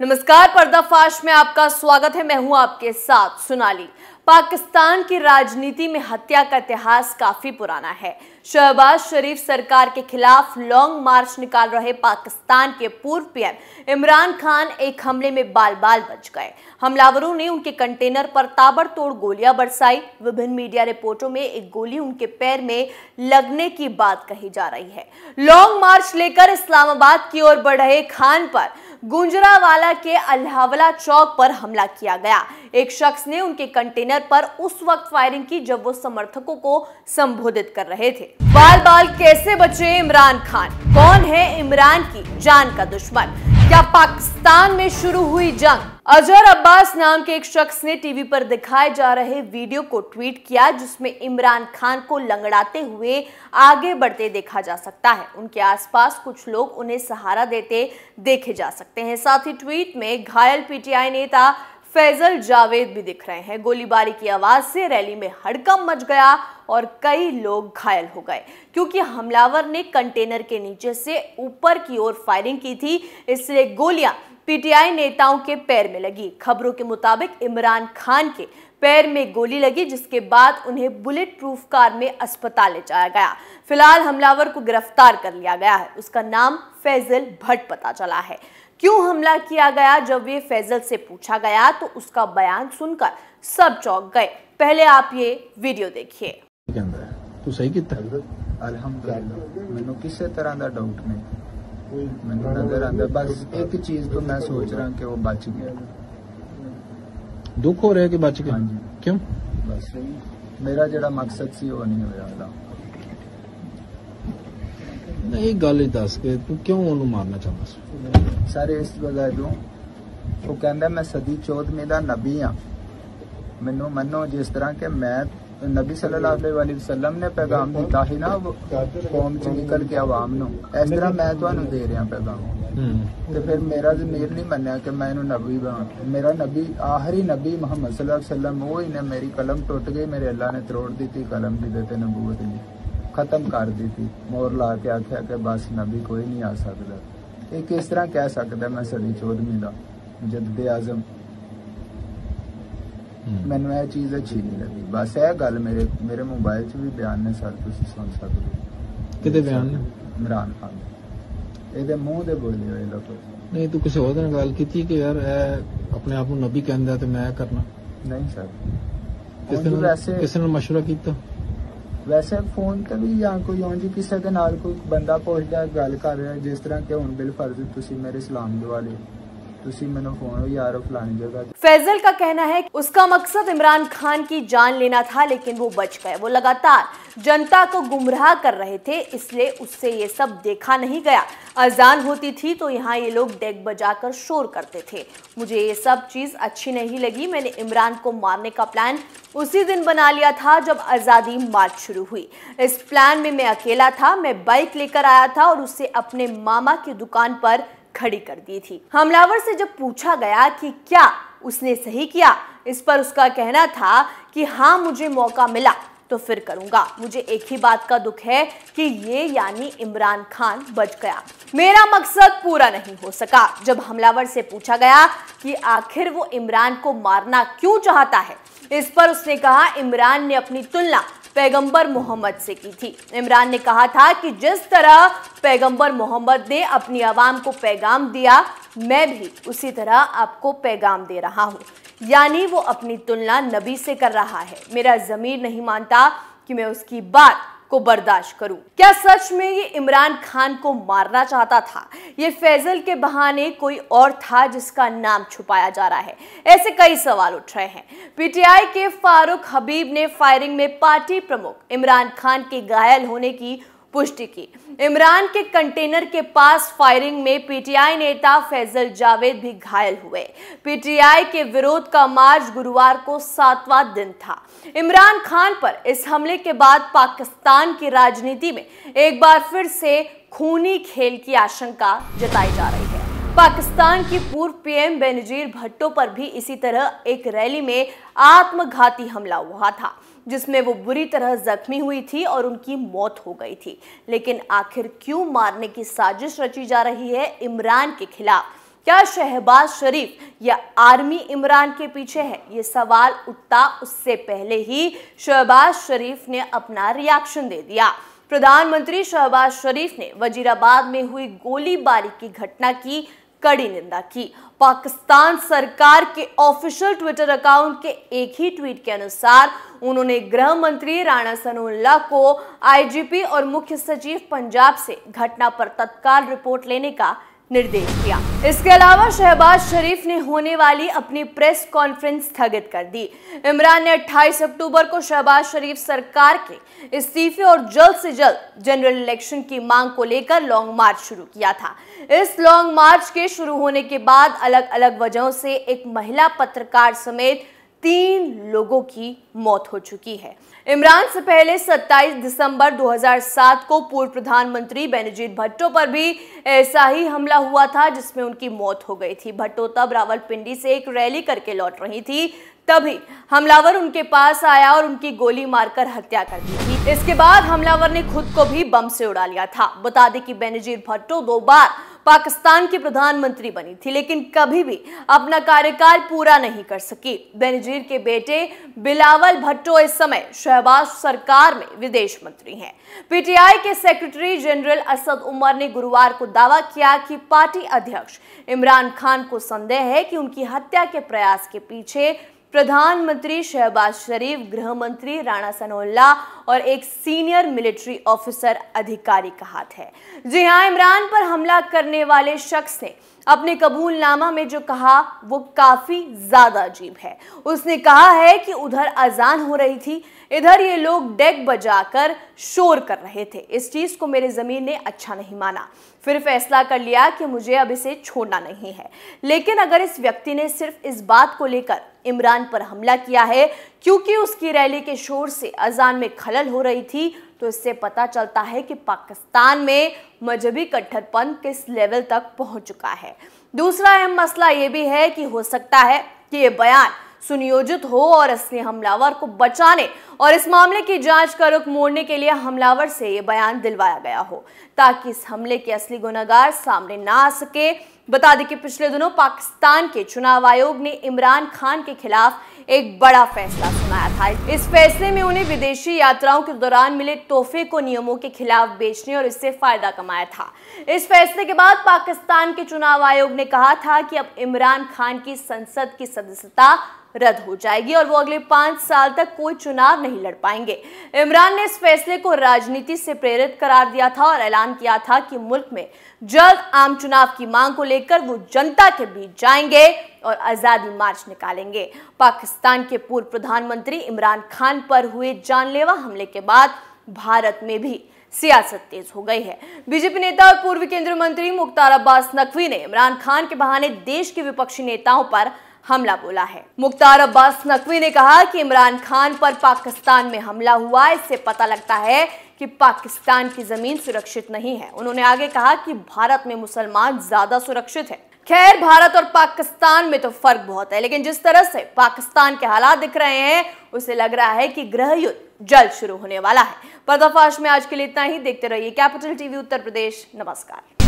नमस्कार पर्दाफाश में आपका स्वागत है मैं हूं आपके साथ सोनाली पाकिस्तान की राजनीति में हत्या का इतिहास काफी पुराना है शहबाज शरीफ सरकार के खिलाफ लॉन्ग मार्च निकाल रहे पाकिस्तान के पूर्व पीएम इमरान खान एक हमले में बाल बाल बच गए हमलावरों ने उनके कंटेनर पर ताबड़तोड़ गोलियां बरसाई विभिन्न मीडिया रिपोर्टों में एक गोली उनके पैर में लगने की बात कही जा रही है लॉन्ग मार्च लेकर इस्लामाबाद की ओर बढ़ रहे खान पर गुंजरावाला के अल्हावला चौक पर हमला किया गया एक शख्स ने उनके कंटेनर पर उस वक्त फायरिंग की जब वो समर्थकों को संबोधित कर रहे थे बाल बाल कैसे बचे इमरान खान कौन है इमरान की जान का दुश्मन क्या पाकिस्तान में शुरू हुई जंग अजहर अब्बास नाम के एक शख्स ने टीवी पर दिखाए जा रहे वीडियो को ट्वीट किया जिसमें इमरान खान को लंगड़ाते हुए आगे बढ़ते देखा जा सकता है उनके आसपास कुछ लोग उन्हें सहारा देते देखे जा सकते हैं साथ ही ट्वीट में घायल पीटीआई नेता फैजल जावेद भी दिख रहे हैं गोलीबारी की आवाज से रैली में हड़कम मच गया और कई लोग घायल हो गए क्योंकि हमलावर ने कंटेनर के नीचे से ऊपर की ओर फायरिंग की थी इसलिए गोलियां पीटीआई नेताओं के पैर में लगी खबरों के मुताबिक इमरान खान के पैर में गोली लगी जिसके बाद उन्हें बुलेट प्रूफ कार में अस्पताल ले जाया गया फिलहाल हमलावर को गिरफ्तार कर लिया गया है उसका नाम फैजल भट्ट पता चला है क्यों हमला किया गया जब ये फैजल से पूछा गया तो उसका बयान सुनकर सब चौक गए पहले आप ये वीडियो देखिए तू सही कितना अलहमदुल्ला मेनू किसी तरह का डाउट नहीं मेनू नजर आता बस एक चीज तो मैं सोच रहा कि वो बच गया दुख हो रहा है कि बच गया हाँ क्यों बस मेरा जरा मकसद सी वो नहीं हो रहा एक गल दस के तू क्यों ओनू मारना चाहना सर इस वजह जो वो कहना मैं सदी चौथ मेरा नबी हाँ मेनू मनो जिस तरह के मैं नबी सलम ने पैगाम दिता ही ना कौम च निकल के आवाम इस तरह मैं तुम दे रहा पैगाम हम्म। फिर मेरा जमीर नहीं मनिया कि मैं इन नबी बना मेरा नबी आखिरी नबी मोहम्मद सलम वो ही ने मेरी कलम टुट गई मेरे अल्लाह ने त्रोड़ दी कलम भी देते नबूत नहीं ਖਤਮ ਕਰ ਦਿੱਤੀ ਮੋਰ ਲਾ ਕੇ ਆਖਿਆ ਕਿ ਬਸ ਨਬੀ ਕੋਈ ਨਹੀਂ ਆ ਸਕਦਾ ਇਹ ਕਿਸ ਤਰ੍ਹਾਂ ਕਹਿ ਸਕਦਾ ਮੈਂ ਸਦੀ 14ਵੀਂ ਦਾ ਜਦਦੇ ਆਜ਼ਮ ਮੈਨੂੰ ਇਹ ਚੀਜ਼ ਅੱਛੀ ਨਹੀਂ ਲੱਗੀ ਬਸ ਇਹ ਗੱਲ ਮੇਰੇ ਮੇਰੇ ਮੋਬਾਈਲ 'ਚ ਵੀ ਬਿਆਨ ਨੇ ਸਰ ਤੁਸੀਂ ਸੁਣ ਸਕਦੇ ਹੋ ਕਿਤੇ ਬਿਆਨ ਨੇ ਇਮਰਾਨ ਖਾਨ ਇਹਦੇ ਮੂੰਹ ਦੇ ਬੋਲੇ ਹੋਏ ਲੋਕ ਨਹੀਂ ਤੂੰ ਕਿਸੇ ਹੋਰ ਨਾਲ ਗੱਲ ਕੀਤੀ ਕਿ ਯਾਰ ਇਹ ਆਪਣੇ ਆਪ ਨੂੰ ਨਬੀ ਕਹਿੰਦਾ ਤੇ ਮੈਂ ਕਰਨਾ ਨਹੀਂ ਸਰ ਕਿਸੇ ਨਾਲ ਕਿਸੇ ਨਾਲ مشورہ ਕੀਤਾ वैसे फोन तो भी या कोई हो जी किसी के नाल कोई बंदा पहुंचता गल कर रहा जिस तरह के हूँ बिल फर्ज मेरे सलाम दवा ले फैजल का कहना है उसका मकसद इमरान खान की जान लेना था लेकिन वो बच गए वो लगातार जनता को गुमराह कर रहे थे इसलिए उससे ये सब देखा नहीं गया अजान होती थी तो यहाँ ये लोग डेक बजाकर शोर करते थे मुझे ये सब चीज़ अच्छी नहीं लगी मैंने इमरान को मारने का प्लान उसी दिन बना लिया था जब आज़ादी मार्च शुरू हुई इस प्लान में मैं अकेला था मैं बाइक लेकर आया था और उससे अपने मामा की दुकान पर खड़ी कर दी थी हमलावर से जब पूछा गया कि क्या उसने सही किया इस पर उसका कहना था कि हाँ मुझे मौका मिला तो फिर करूंगा मुझे एक ही बात का दुख है कि ये यानी इमरान खान बच गया मेरा मकसद पूरा नहीं हो सका जब हमलावर से पूछा गया कि आखिर वो इमरान को मारना क्यों चाहता है इस पर उसने कहा इमरान ने अपनी तुलना पैगंबर मोहम्मद से की थी इमरान ने कहा था कि जिस तरह पैगंबर मोहम्मद ने अपनी आवाम को पैगाम दिया मैं भी उसी तरह आपको पैगाम दे रहा हूँ यानी वो अपनी तुलना नबी से कर रहा है मेरा ज़मीर नहीं मानता कि मैं उसकी बात को बर्दाश्त करूं क्या सच में ये इमरान खान को मारना चाहता था ये फैजल के बहाने कोई और था जिसका नाम छुपाया जा रहा है ऐसे कई सवाल उठ रहे हैं पीटीआई के फारूक हबीब ने फायरिंग में पार्टी प्रमुख इमरान खान के घायल होने की पुष्टि की इमरान के कंटेनर के पास फायरिंग में पीटीआई नेता फैजल जावेद भी घायल हुए पीटीआई के विरोध का मार्च गुरुवार को सातवां दिन था इमरान खान पर इस हमले के बाद पाकिस्तान की राजनीति में एक बार फिर से खूनी खेल की आशंका जताई जा रही है पाकिस्तान की पूर्व पीएम बेनजीर भट्टो पर भी इसी तरह एक रैली में आत्मघाती हमला हुआ था जिसमें वो बुरी तरह जख्मी हुई थी और उनकी मौत हो गई थी लेकिन आखिर क्यों मारने की साजिश रची जा रही है इमरान के खिलाफ क्या शहबाज शरीफ या आर्मी इमरान के पीछे है ये सवाल उठता उससे पहले ही शहबाज शरीफ ने अपना रिएक्शन दे दिया प्रधानमंत्री शहबाज शरीफ ने वजीराबाद में हुई गोलीबारी की घटना की कड़ी निंदा की पाकिस्तान सरकार के ऑफिशियल ट्विटर अकाउंट के एक ही ट्वीट के अनुसार उन्होंने गृह मंत्री राणा सनोल्ला को आईजीपी और मुख्य सचिव पंजाब से घटना पर तत्काल रिपोर्ट लेने का निर्देश दिया इसके अलावा शहबाज शरीफ ने होने वाली अपनी प्रेस कॉन्फ्रेंस स्थगित कर दी इमरान ने 28 अक्टूबर को शहबाज शरीफ सरकार के इस्तीफे और जल्द से जल्द जनरल इलेक्शन की मांग को लेकर लॉन्ग मार्च शुरू किया था इस लॉन्ग मार्च के शुरू होने के बाद अलग अलग वजहों से एक महिला पत्रकार समेत तीन लोगों की मौत हो चुकी है इमरान से पहले 27 दिसंबर 2007 को पूर्व प्रधानमंत्री बेनजीत भट्टो पर भी ऐसा ही हमला हुआ था जिसमें उनकी मौत हो गई थी भट्टो तब रावलपिंडी से एक रैली करके लौट रही थी तभी हमलावर उनके पास आया और उनकी गोली मारकर हत्या कर दी थी इसके बाद हमलावर ने खुद को भी बम से उड़ा लिया था बता दें कि बेनजीर भट्टो दो बार पाकिस्तान की प्रधानमंत्री बनी थी लेकिन कभी भी अपना कार्यकाल पूरा नहीं कर सकी बेनजीर के बेटे बिलावल भट्टो इस समय शहबाज सरकार में विदेश मंत्री हैं पीटीआई के सेक्रेटरी जनरल असद उमर ने गुरुवार को दावा किया कि पार्टी अध्यक्ष इमरान खान को संदेह है कि उनकी हत्या के प्रयास के पीछे प्रधानमंत्री शहबाज शरीफ गृह मंत्री राणा सनोल्ला और एक सीनियर मिलिट्री ऑफिसर अधिकारी का हाथ है जी हाँ इमरान पर हमला करने वाले शख्स ने अपने कबूलनामा में जो कहा वो काफी ज्यादा अजीब है उसने कहा है कि उधर अजान हो रही थी इधर ये लोग डेक बजाकर शोर कर रहे थे इस चीज को मेरे जमीन ने अच्छा नहीं माना फिर फैसला कर लिया कि मुझे अब इसे छोड़ना नहीं है लेकिन अगर इस व्यक्ति ने सिर्फ इस बात को लेकर इमरान पर हमला किया है क्योंकि उसकी रैली के शोर से अजान में खलल हो रही थी तो इससे पता चलता है कि पाकिस्तान में मजहबी कट्टरपंथ किस लेवल तक पहुंच चुका है दूसरा अहम मसला ये भी है कि हो सकता है कि ये बयान सुनियोजित हो और इसने हमलावर को बचाने और इस मामले की जांच का रुख मोड़ने के लिए हमलावर से ये बयान दिलवाया गया हो ताकि इस हमले के असली गुनागार सामने ना आ सके बता दें कि पिछले दिनों पाकिस्तान के चुनाव आयोग ने इमरान खान के खिलाफ एक बड़ा फैसला सुनाया था इस फैसले में उन्हें विदेशी यात्राओं के दौरान मिले तोहफे को नियमों के खिलाफ बेचने और इससे फायदा कमाया था इस फैसले के बाद पाकिस्तान के चुनाव आयोग ने कहा था कि अब इमरान खान की संसद की सदस्यता रद्द हो जाएगी और वो अगले पांच साल तक कोई चुनाव नहीं लड़ पाएंगे इमरान ने इस फैसले को राजनीति से प्रेरित करार दिया था और ऐलान किया था कि मुल्क में जल्द आम चुनाव की मांग को लेकर वो जनता के बीच जाएंगे और आज़ादी मार्च निकालेंगे पाकिस्तान के पूर्व प्रधानमंत्री इमरान खान पर हुए जानलेवा हमले के बाद भारत में भी सियासत तेज हो गई है बीजेपी नेता और पूर्व केंद्रीय मंत्री मुख्तार अब्बास नकवी ने इमरान खान के बहाने देश के विपक्षी नेताओं पर हमला बोला है मुख्तार अब्बास नकवी ने कहा कि इमरान खान पर पाकिस्तान में हमला हुआ इससे पता लगता है कि पाकिस्तान की जमीन सुरक्षित नहीं है उन्होंने आगे कहा कि भारत में मुसलमान ज्यादा सुरक्षित है खैर भारत और पाकिस्तान में तो फर्क बहुत है लेकिन जिस तरह से पाकिस्तान के हालात दिख रहे हैं उसे लग रहा है कि गृह युद्ध जल्द शुरू होने वाला है पर्दाफाश में आज के लिए इतना ही देखते रहिए कैपिटल टीवी उत्तर प्रदेश नमस्कार